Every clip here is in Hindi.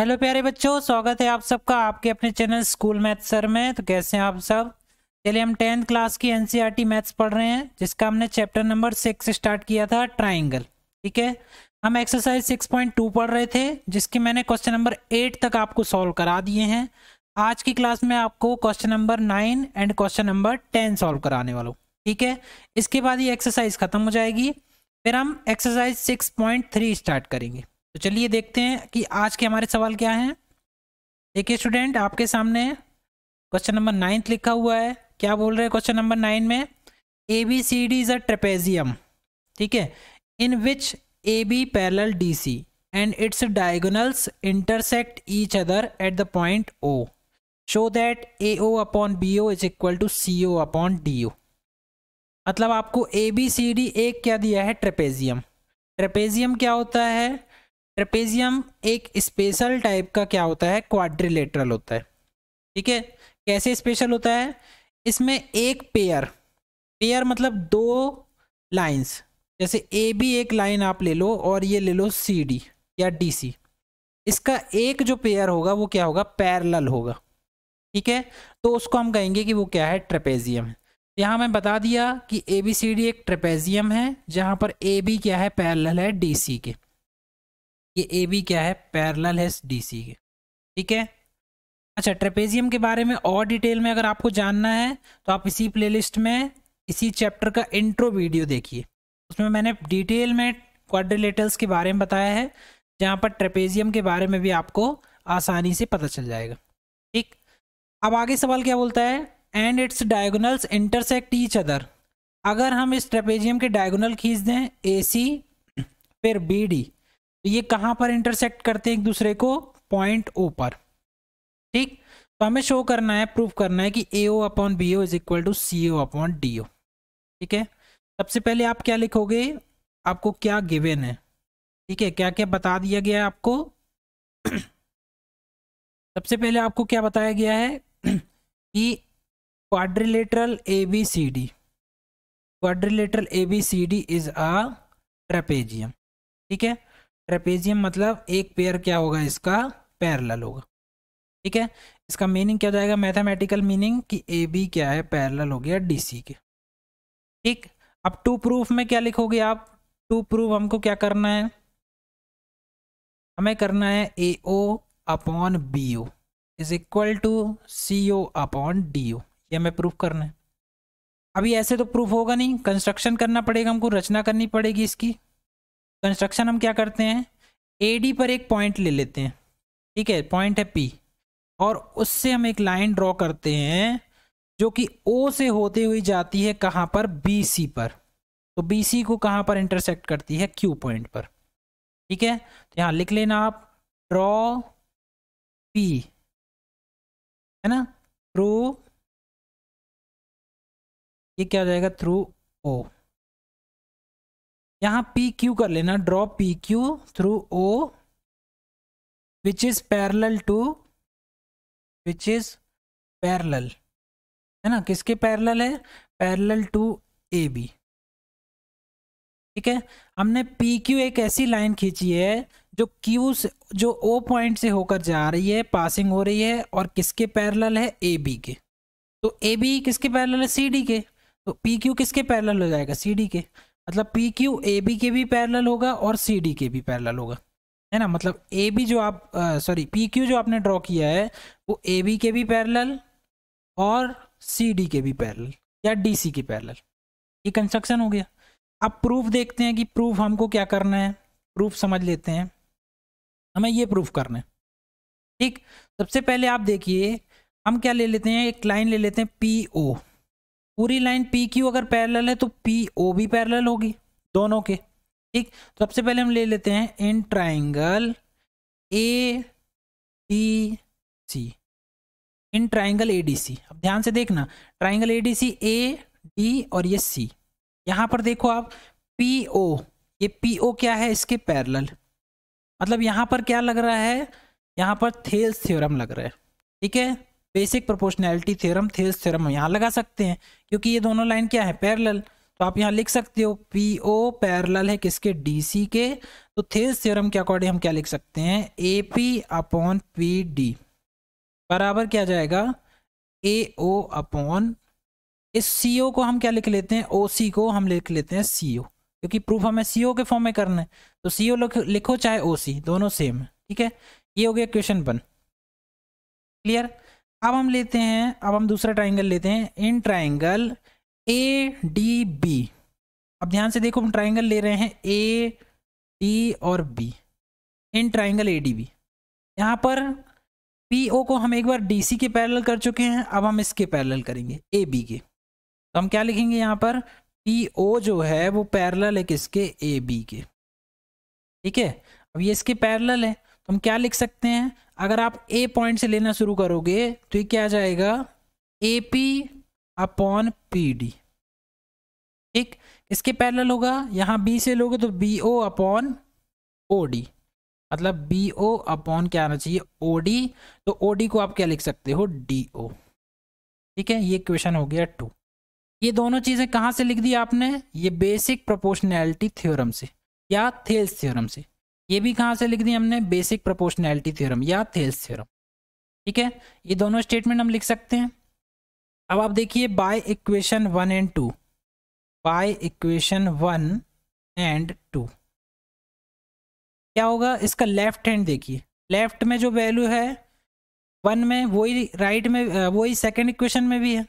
हेलो प्यारे बच्चों स्वागत है आप सबका आपके अपने चैनल स्कूल मैथ सर में तो कैसे हैं आप सब चलिए हम टेंथ क्लास की एनसीईआरटी e मैथ्स पढ़ रहे हैं जिसका हमने चैप्टर नंबर सिक्स स्टार्ट किया था ट्राइंगल ठीक है हम एक्सरसाइज सिक्स पॉइंट टू पढ़ रहे थे जिसके मैंने क्वेश्चन नंबर एट तक आपको सॉल्व करा दिए हैं आज की क्लास में आपको question number nine and question number ten solve कराने वालों ठीक है इसके बाद ये एक्सरसाइज खत्म हो जाएगी फिर हम exercise six point three start करेंगे तो चलिए देखते हैं कि आज के हमारे सवाल क्या हैं देखिए स्टूडेंट आपके सामने क्वेश्चन नंबर नाइन्थ लिखा हुआ है क्या बोल रहे हैं क्वेश्चन नंबर नाइन में A B C D is a trapezium ठीक है in which A B parallel D C and its diagonals intersect each other at the point O show that A O upon B O is equal to C O upon D O मतलब आपको ए बी सी डी एक क्या दिया है ट्रेपेजियम ट्रेपेजियम क्या होता है ट्रेपेजियम एक स्पेशल टाइप का क्या होता है क्वाड्रिलेटरल होता है ठीक है कैसे स्पेशल होता है इसमें एक पेयर पेयर मतलब दो लाइंस जैसे ए बी एक लाइन आप ले लो और ये ले लो सी डी या डी सी इसका एक जो पेयर होगा वो क्या होगा पैरल होगा ठीक है तो उसको हम कहेंगे कि वो क्या है ट्रेपेजियम यहाँ मैं बता दिया कि ए बी सी डी एक ट्रेपेजियम है जहाँ पर ए बी क्या है पैरल है डी सी के ये ए बी क्या है पैरल है डी सी के ठीक है अच्छा ट्रेपेजियम के बारे में और डिटेल में अगर आपको जानना है तो आप इसी प्लेलिस्ट में इसी चैप्टर का इंट्रो वीडियो देखिए उसमें मैंने डिटेल में क्वाड्रिलेटर्स के बारे में बताया है जहाँ पर ट्रेपेजियम के बारे में भी आपको आसानी से पता चल जाएगा ठीक अब आगे सवाल क्या बोलता है and its diagonals intersect each other अगर हम इस ट्रेपेजियम के डायगोनल खींच दें ए सी फिर बी डी तो ये कहाँ पर इंटरसेक्ट करते हैं एक दूसरे को पॉइंट ओ पर ठीक तो हमें शो करना है प्रूफ करना है कि A O upon B O is equal to C O upon D O ठीक है सबसे पहले आप क्या लिखोगे आपको क्या गिवेन है ठीक है क्या क्या बता दिया गया है आपको सबसे पहले आपको क्या बताया गया है कि quadrilateral A B C D quadrilateral A B C D is a trapezium ठीक है ट्रेपेजियम मतलब एक पेयर क्या होगा इसका पैरल होगा ठीक है इसका मीनिंग क्या हो जाएगा मैथमेटिकल मीनिंग कि ए बी क्या है पैरल हो गया डी सी के ठीक अब टू प्रूफ में क्या लिखोगे आप टू प्रूफ हमको क्या करना है हमें करना है A O upon B O is equal to C O upon D O ये हमें प्रूफ करना है अभी ऐसे तो प्रूफ होगा नहीं कंस्ट्रक्शन करना पड़ेगा हमको रचना करनी पड़ेगी इसकी कंस्ट्रक्शन हम क्या करते हैं ए डी पर एक पॉइंट ले लेते हैं ठीक है पॉइंट है पी और उससे हम एक लाइन ड्रॉ करते हैं जो कि ओ से होते हुई जाती है कहाँ पर बी सी पर तो बी सी को कहाँ पर इंटरसेक्ट करती है क्यू पॉइंट पर ठीक है तो यहाँ लिख लेना आप ड्रॉ पी है ना थ्रू ये क्या जाएगा थ्रू ओ यहाँ पी क्यू कर लेना draw P Q through O which is parallel to which is parallel है ना किसके पैरल है पैरल टू ए बी ठीक है हमने पी क्यू एक ऐसी लाइन खींची है जो क्यू से जो ओ पॉइंट से होकर जा रही है पासिंग हो रही है और किसके पैरल है ए बी के तो ए बी किसके पैरल है सी डी के तो पी क्यू किसके पैरल हो जाएगा सी डी के मतलब पी क्यू ए बी के भी पैरेलल होगा और सी डी के भी पैरेलल होगा है ना मतलब ए बी जो आप सॉरी पी क्यू जो आपने ड्रॉ किया है वो ए बी के भी पैरेलल और सी डी के भी पैरेलल या डी सी के पैरेलल ये कंस्ट्रक्शन हो गया अब प्रूफ देखते हैं कि प्रूफ हमको क्या करना है प्रूफ समझ लेते हैं हमें ये प्रूफ करना है ठीक सबसे पहले आप देखिए हम क्या ले लेते हैं एक लाइन ले लेते हैं पी ओ पूरी लाइन पी क्यू अगर पैरेलल है तो पी ओ भी पैरेलल होगी दोनों के ठीक तो सबसे पहले हम ले लेते हैं in triangle A D C in triangle A D C अब ध्यान से देखना triangle A D C A D और ये सी यहाँ पर देखो आप पी ओ ये पी ओ क्या है इसके पैरेलल मतलब यहाँ पर क्या लग रहा है यहाँ पर थेल्स थ्योरम लग रहा है ठीक है basic proportionality theorem Thales theorem यहाँ लगा सकते हैं क्योंकि ये दोनों लाइन क्या है पैरेलल तो आप यहाँ लिख सकते हो पी ओ पैरल है किसके डी सी के तो थेस थ्योरम के अकॉर्डिंग हम क्या लिख सकते हैं A P upon P D बराबर क्या जाएगा ए ओ अपॉन इस सी ओ को हम क्या लिख लेते हैं ओ सी को हम लिख लेते हैं सी ओ क्योंकि प्रूफ हमें सी ओ के फॉर्म में करना है तो सी ओ लिखो चाहे ओ सी दोनों सेम है ठीक है ये हो गया क्वेश्चन वन क्लियर अब हम लेते हैं अब हम दूसरा ट्राइंगल लेते हैं in triangle A D B अब ध्यान से देखो हम ट्राइंगल ले रहे हैं ए डी और B in triangle A D B यहाँ पर पी ओ को हम एक बार डी सी के पैरेलल कर चुके हैं अब हम इसके पैरेलल करेंगे ए बी के तो हम क्या लिखेंगे यहाँ पर पी ओ जो है वो पैरेलल है किसके ए बी के ठीक है अब ये इसके पैरेलल है तो हम क्या लिख सकते हैं अगर आप ए पॉइंट से लेना शुरू करोगे तो ये क्या जाएगा A P upon P D ठीक इसके पैरेलल होगा यहाँ बी से लोगे तो B O upon O D मतलब बी ओ अपॉन क्या आना चाहिए ओ डी तो ओ डी को आप क्या लिख सकते हो डी ओ ठीक है ये क्वेश्चन हो गया टू ये दोनों चीज़ें कहाँ से लिख दी आपने ये बेसिक प्रोपोर्शनैलिटी थ्योरम से या थेल्स थ्योरम से ये भी कहाँ से लिख दी हमने बेसिक प्रोपोर्शनैलिटी थ्योरम या थेल्स थ्योरम ठीक है ये दोनों स्टेटमेंट हम लिख सकते हैं अब आप देखिए by equation one and two by equation one and two क्या होगा इसका लेफ्ट हैंड देखिए लेफ्ट में जो वैल्यू है वन में वही राइट में वही सेकेंड इक्वेशन में भी है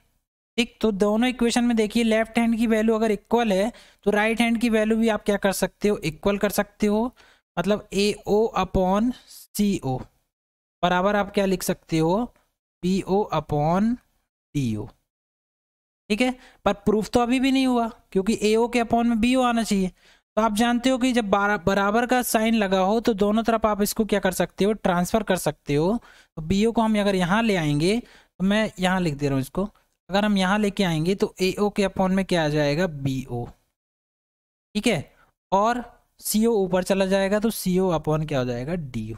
ठीक तो दोनों इक्वेशन में देखिए लेफ्ट हैंड की वैल्यू अगर इक्वल है तो राइट right हैंड की वैल्यू भी आप क्या कर सकते हो इक्वल कर सकते हो मतलब ए ओ अपॉन सी ओ बराबर आप क्या लिख सकते हो P O upon D O ठीक है पर प्रूफ तो अभी भी नहीं हुआ क्योंकि ए ओ के अपॉन में बी ओ आना चाहिए तो आप जानते हो कि जब बराबर का साइन लगा हो तो दोनों तरफ आप इसको क्या कर सकते हो ट्रांसफर कर सकते हो तो बी ओ को हम अगर यहाँ ले आएंगे तो मैं यहाँ लिख दे रहा हूँ इसको अगर हम यहाँ लेके आएंगे तो ए ओ के अपॉन में क्या आ जाएगा बी ओ ठीक है और सी ऊपर चला जाएगा तो सी ओ अपॉन क्या हो जाएगा डी ओ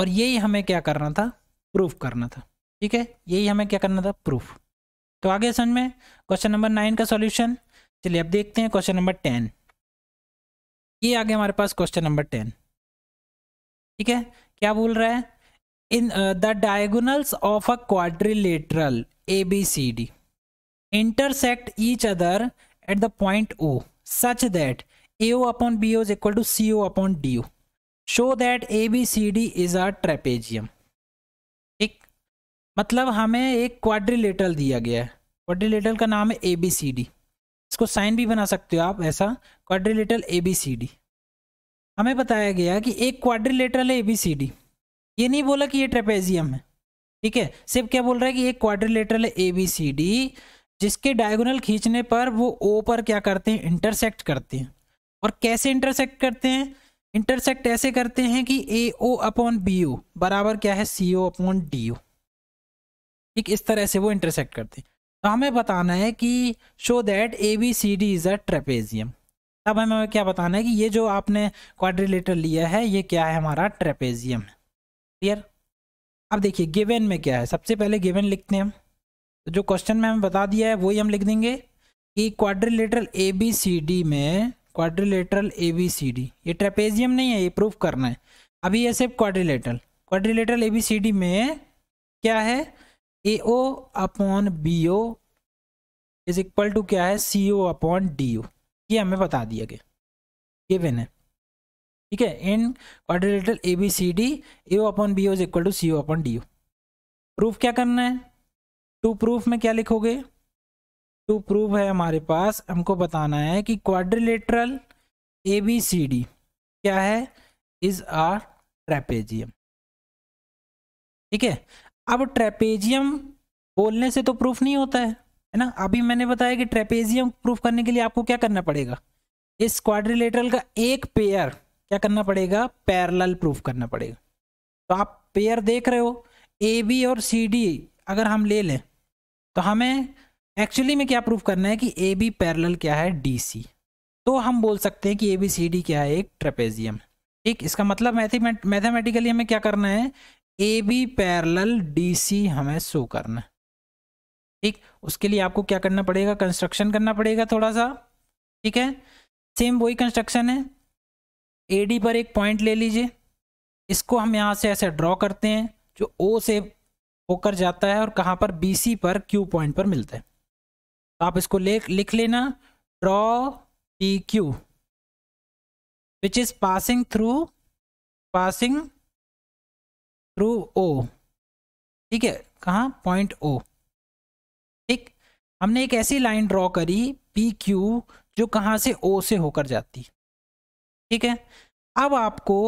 और यही हमें क्या करना था प्रूफ करना था ठीक है यही हमें क्या करना था प्रूफ तो आगे समझ में क्वेश्चन नंबर नाइन का सॉल्यूशन चलिए अब देखते हैं क्वेश्चन नंबर टेन ये आगे हमारे पास क्वेश्चन नंबर टेन ठीक है क्या बोल रहा है in the diagonals of a quadrilateral A B C D intersect each other at the point O such that AO upon BO is equal to CO upon DO. Show that ABCD is a trapezium. ठीक मतलब हमें एक क्वाड्रिलेटरल दिया गया है क्वाड्रिलेटरल का नाम है ABCD. इसको साइन भी बना सकते हो आप ऐसा क्वाड्रिलेटरल ABCD. हमें बताया गया कि एक क्वाड्रिलेटरल है ABCD. ये नहीं बोला कि ये ट्रेपेजियम है ठीक है सिर्फ क्या बोल रहा है कि एक क्वाड्रिलेटरल है ABCD जिसके डायगोनल खींचने पर वो ओ पर क्या करते हैं इंटरसेक्ट करते हैं और कैसे इंटरसेक्ट करते हैं इंटरसेक्ट ऐसे करते हैं कि ए ओ अपॉन बी ओ बराबर क्या है सी ओ अपॉन डी ओ ठीक इस तरह से वो इंटरसेक्ट करते हैं तो हमें बताना है कि show that A B C D is a trapezium तब हमें क्या बताना है कि ये जो आपने क्वाड्रिलेटर लिया है ये क्या है हमारा ट्रेपेजियम है क्लियर अब देखिए गिवन में क्या है सबसे पहले गिवन लिखते हैं हम तो जो क्वेश्चन में हमें बता दिया है वही हम लिख देंगे कि quadrilateral A B C D में quadrilateral A B C D ये ट्रेपेजियम नहीं है ये प्रूफ करना है अभी ये सिर्फ quadrilateral quadrilateral A B C D में क्या है A O upon B O is equal to क्या है सी ओ अपॉन डी ओ ये हमें बता दिया गया गिवन है ठीक है in quadrilateral A B C D A O upon B O is equal to C O upon D O proof क्या करना है टू प्रूफ में क्या लिखोगे टू प्रूव है हमारे पास हमको बताना है कि quadrilateral A B C D क्या है इज आर ट्रेपेजियम ठीक है अब ट्रेपेजियम बोलने से तो प्रूफ नहीं होता है है ना अभी मैंने बताया कि ट्रेपेजियम प्रूफ करने के लिए आपको क्या करना पड़ेगा इस क्वाड्रिलेटरल का एक पेयर क्या करना पड़ेगा पैरेलल प्रूफ करना पड़ेगा तो आप पेयर देख रहे हो ए बी और सी डी अगर हम ले लें तो हमें एक्चुअली में क्या प्रूफ करना है कि ए बी पैरल क्या है डी सी तो हम बोल सकते हैं कि ए बी सी डी क्या है एक ट्रेपेजियम ठीक इसका मतलब मैथमेटिकली हमें क्या करना है A B parallel D C हमें शो करना है ठीक उसके लिए आपको क्या करना पड़ेगा कंस्ट्रक्शन करना पड़ेगा थोड़ा सा ठीक है सेम वही कंस्ट्रक्शन है ए डी पर एक पॉइंट ले लीजिए इसको हम यहाँ से ऐसे ड्रॉ करते हैं जो ओ से होकर जाता है और कहाँ पर बी सी पर क्यू पॉइंट पर मिलता है तो आप इसको ले लिख लेना draw P Q which is passing through passing through O ठीक है कहाँ पॉइंट ओ ठीक हमने एक ऐसी लाइन ड्रॉ करी पी क्यू जो कहाँ से ओ से होकर जाती ठीक है अब आपको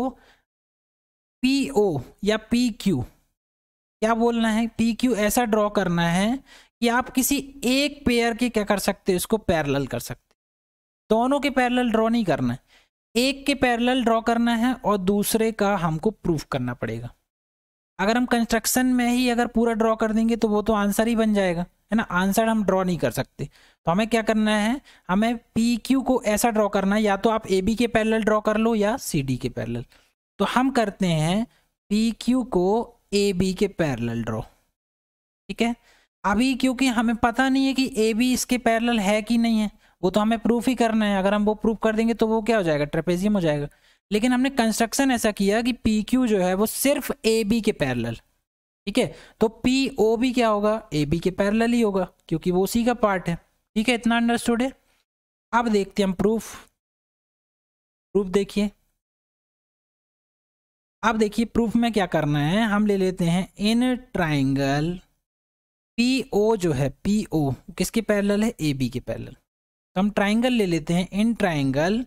पी ओ या पी क्यू क्या बोलना है पी क्यू ऐसा ड्रॉ करना है कि आप किसी एक पेयर की क्या कर सकते हो इसको पैरेलल कर सकते दोनों के पैरेलल ड्रॉ नहीं करना है एक के पैरेलल ड्रॉ करना है और दूसरे का हमको प्रूफ करना पड़ेगा अगर हम कंस्ट्रक्शन में ही अगर पूरा ड्रॉ कर देंगे तो वो तो आंसर ही बन जाएगा है ना आंसर हम ड्रॉ नहीं कर सकते तो हमें क्या करना है हमें पी क्यू को ऐसा ड्रॉ करना है या तो आप ए बी के पैरेलल ड्रॉ कर लो या सी डी के पैरेलल तो हम करते हैं पी क्यू को ए बी के पैरेलल ड्रॉ ठीक है अभी क्योंकि हमें पता नहीं है कि ए बी इसके पैरल है कि नहीं है वो तो हमें प्रूफ ही करना है अगर हम वो प्रूफ कर देंगे तो वो क्या हो जाएगा ट्रेपेजियम हो जाएगा लेकिन हमने कंस्ट्रक्शन ऐसा किया कि पी क्यू जो है वो सिर्फ ए बी के पैरल ठीक है तो पी ओ बी क्या होगा ए बी के पैरल ही होगा क्योंकि वो उसी का पार्ट है ठीक है इतना अंडरस्टूड है अब देखते हैं हम प्रूफ प्रूफ देखिए अब देखिए प्रूफ में क्या करना है हम ले लेते हैं इन ट्राइंगल पी ओ जो है पी ओ किसके पैरेलल है ए बी के पैरेलल तो हम ट्राइंगल ले लेते हैं in triangle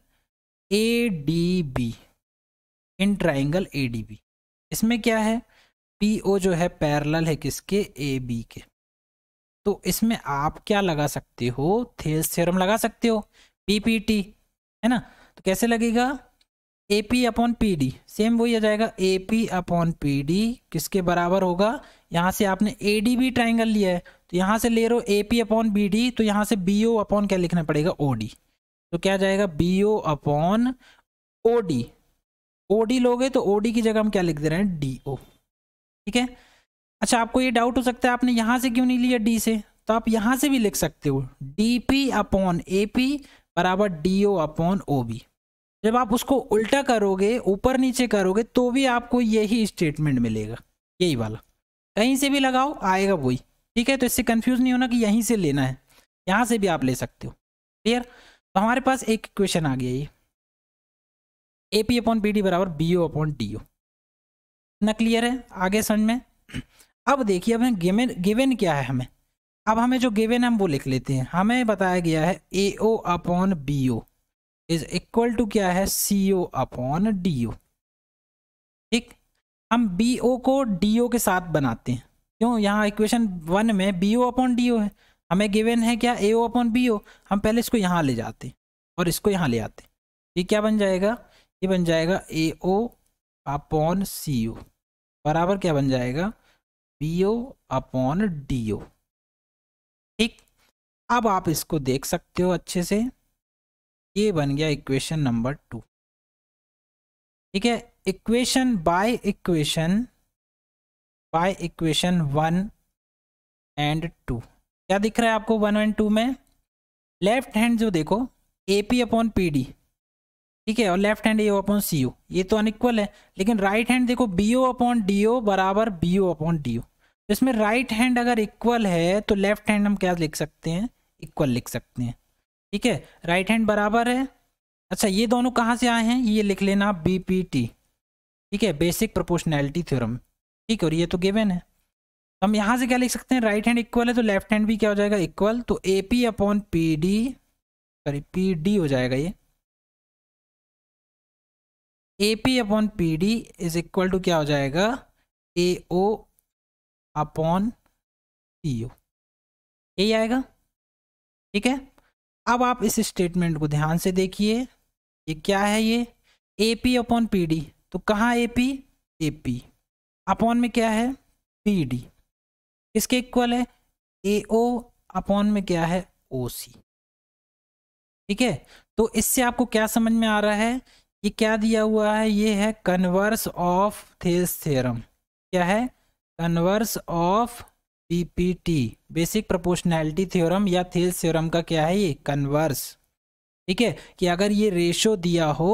A D B in triangle A D B इसमें क्या है पी ओ जो है पैरेलल है किसके ए बी के तो इसमें आप क्या लगा सकते हो थेल्स थ्योरम लगा सकते हो पी पी टी है ना तो कैसे लगेगा A P upon P D same वही आ जाएगा A P upon P D किसके बराबर होगा यहाँ से आपने ए डी बी ट्राइंगल लिया है तो यहाँ से ले रहे हो A P upon B D तो यहाँ से बी ओ अपॉन क्या लिखना पड़ेगा ओ डी तो क्या जाएगा B O upon O D O D लोगे तो ओ डी की जगह हम क्या लिख दे रहे हैं डी ओ ठीक है अच्छा आपको ये डाउट हो सकता है आपने यहाँ से क्यों नहीं लिया डी से तो आप यहाँ से भी लिख सकते हो D P upon A P बराबर D O upon O B जब आप उसको उल्टा करोगे ऊपर नीचे करोगे तो भी आपको यही स्टेटमेंट मिलेगा यही वाला कहीं से भी लगाओ आएगा वही ठीक है तो इससे कंफ्यूज नहीं होना कि यहीं से लेना है यहां से भी आप ले सकते हो क्लियर तो हमारे पास एक इक्वेशन आ गया ये A P upon P D बराबर B O upon D O न क्लियर है आगे समझ में अब देखिए अब गिवन गिवन क्या है हमें अब हमें जो गिवन हम वो लिख लेते हैं हमें बताया गया है A O upon B O is equal to क्या है सी ओ अपॉन डी ओ ठीक हम बी ओ को डी ओ के साथ बनाते हैं क्यों यहाँ इक्वेशन वन में B O upon D O है हमें गिवन है क्या ए ओ अपॉन बी ओ हम पहले इसको यहाँ ले जाते और इसको यहाँ ले आते ये क्या बन जाएगा ये बन जाएगा ए ओ अपॉन सी ओ बराबर क्या बन जाएगा B O upon D O ठीक अब आप इसको देख सकते हो अच्छे से ये बन गया इक्वेशन नंबर टू ठीक है equation by equation by equation one and two क्या दिख रहा है आपको वन एंड टू में लेफ्ट हैंड जो देखो A P upon P D ठीक है और left hand A upon C O ये तो अनइक्वल है लेकिन राइट right हैंड देखो B O upon D O बराबर B O upon D O तो इसमें राइट right हैंड अगर इक्वल है तो लेफ्ट हैंड हम क्या लिख सकते हैं इक्वल लिख सकते हैं ठीक है राइट हैंड बराबर है अच्छा ये दोनों कहाँ से आए हैं ये लिख लेना बी पी टी ठीक है बेसिक प्रोपोर्शनैलिटी थ्योरम ठीक है और ये तो गिवन है हम यहाँ से क्या लिख सकते हैं राइट हैंड इक्वल है तो लेफ्ट हैंड भी क्या हो जाएगा इक्वल तो A P upon P D sorry P D हो जाएगा ये A P upon P D is equal to क्या हो जाएगा ए ओ अपॉन पी ओ यही आएगा ठीक है अब आप इस स्टेटमेंट को ध्यान से देखिए ये क्या है ये A P upon P D तो कहाँ A P A P upon में क्या है पी डी इसके इक्वल है ए ओ अपॉन में क्या है ओ सी ठीक है तो इससे आपको क्या समझ में आ रहा है ये क्या दिया हुआ है ये है कन्वर्स ऑफ थेस थ्योरम क्या है converse of PPT basic proportionality theorem या थेस थ्योरम का क्या है ये कन्वर्स ठीक है कि अगर ये रेशो दिया हो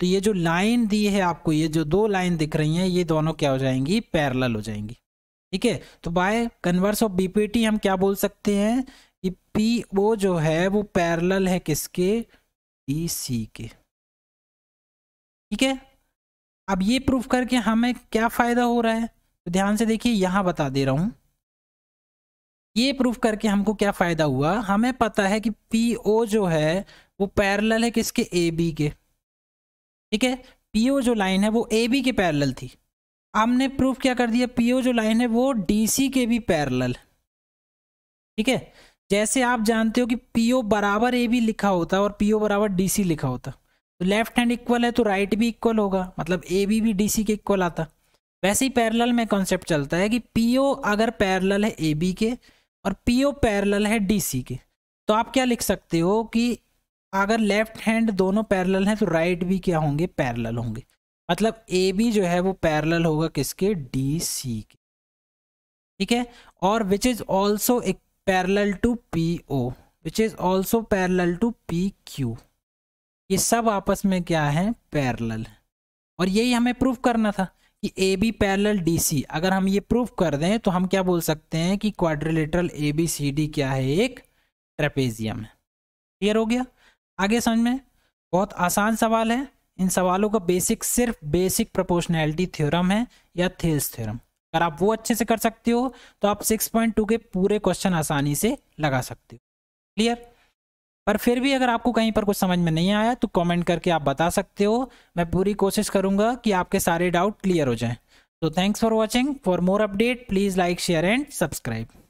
तो ये जो लाइन दी है आपको ये जो दो लाइन दिख रही हैं ये दोनों क्या हो जाएंगी पैरल हो जाएंगी ठीक है तो बाय कन्वर्स ऑफ बीपीटी हम क्या बोल सकते हैं कि पी ओ जो है वो पैरल है किसके ई सी के ठीक है अब ये प्रूफ करके हमें क्या फ़ायदा हो रहा है तो ध्यान से देखिए यहां बता दे रहा हूं ये प्रूफ करके हमको क्या फ़ायदा हुआ हमें पता है कि पी ओ जो है वो पैरेलल है किसके ए बी के ठीक है पीओ जो लाइन है वो ए बी के पैरेलल थी हमने प्रूफ क्या कर दिया पीओ जो लाइन है वो डीसी के भी पैरेलल ठीक है जैसे आप जानते हो कि पीओ बराबर ए बी लिखा होता और पीओ बराबर डीसी लिखा होता तो लेफ्ट हैंड इक्वल है तो राइट भी इक्वल होगा मतलब ए बी भी सी के इक्वल आता वैसे ही पैरेलल में कॉन्सेप्ट चलता है कि पीओ अगर पैरेलल है ए बी के और पीओ पैरेलल है डीसी के तो आप क्या लिख सकते हो कि अगर लेफ्ट हैंड दोनों पैरेलल हैं तो राइट भी क्या होंगे पैरेलल होंगे मतलब ए बी जो है वो पैरेलल होगा किसके डी सी के ठीक है और which is also parallel to P O which is also parallel to P Q ये सब आपस में क्या है पैरेलल और यही हमें प्रूफ करना था कि A B parallel D C अगर हम ये प्रूफ कर दें तो हम क्या बोल सकते हैं कि quadrilateral A B C D क्या है एक ट्रेपेजियम है क्लियर हो गया आगे समझ में बहुत आसान सवाल है इन सवालों का बेसिक सिर्फ बेसिक प्रोपोर्शनैलिटी थ्योरम है या थेल्स थ्योरम अगर आप वो अच्छे से कर सकते हो तो आप 6.2 के पूरे क्वेश्चन आसानी से लगा सकते हो क्लियर पर फिर भी अगर आपको कहीं पर कुछ समझ में नहीं आया तो कमेंट करके आप बता सकते हो मैं पूरी कोशिश करूंगा कि आपके सारे डाउट क्लियर हो जाएं तो thanks for watching for more update please like share and subscribe